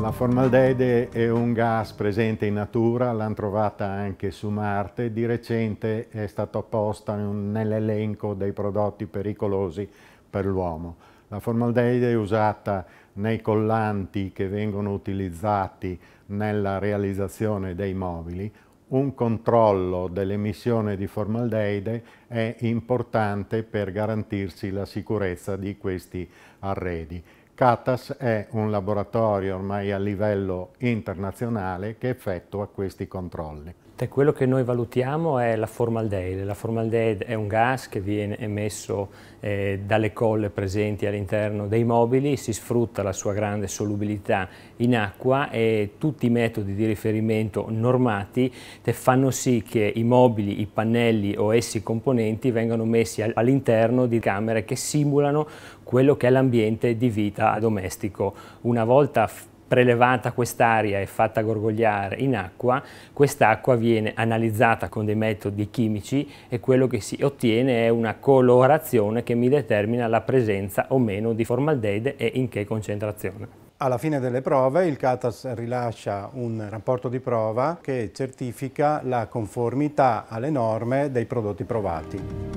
La formaldeide è un gas presente in natura, l'hanno trovata anche su Marte. Di recente è stata posta nell'elenco dei prodotti pericolosi per l'uomo. La formaldeide è usata nei collanti che vengono utilizzati nella realizzazione dei mobili. Un controllo dell'emissione di formaldeide è importante per garantirsi la sicurezza di questi arredi. CATAS è un laboratorio ormai a livello internazionale che effettua questi controlli. Quello che noi valutiamo è la formaldeide. La formaldeide è un gas che viene emesso eh, dalle colle presenti all'interno dei mobili, si sfrutta la sua grande solubilità in acqua e tutti i metodi di riferimento normati fanno sì che i mobili, i pannelli o essi componenti vengano messi all'interno di camere che simulano quello che è l'ambiente di vita domestico. Una volta prelevata quest'aria e fatta gorgogliare in acqua, quest'acqua viene analizzata con dei metodi chimici e quello che si ottiene è una colorazione che mi determina la presenza o meno di formaldeide e in che concentrazione. Alla fine delle prove il CATAS rilascia un rapporto di prova che certifica la conformità alle norme dei prodotti provati.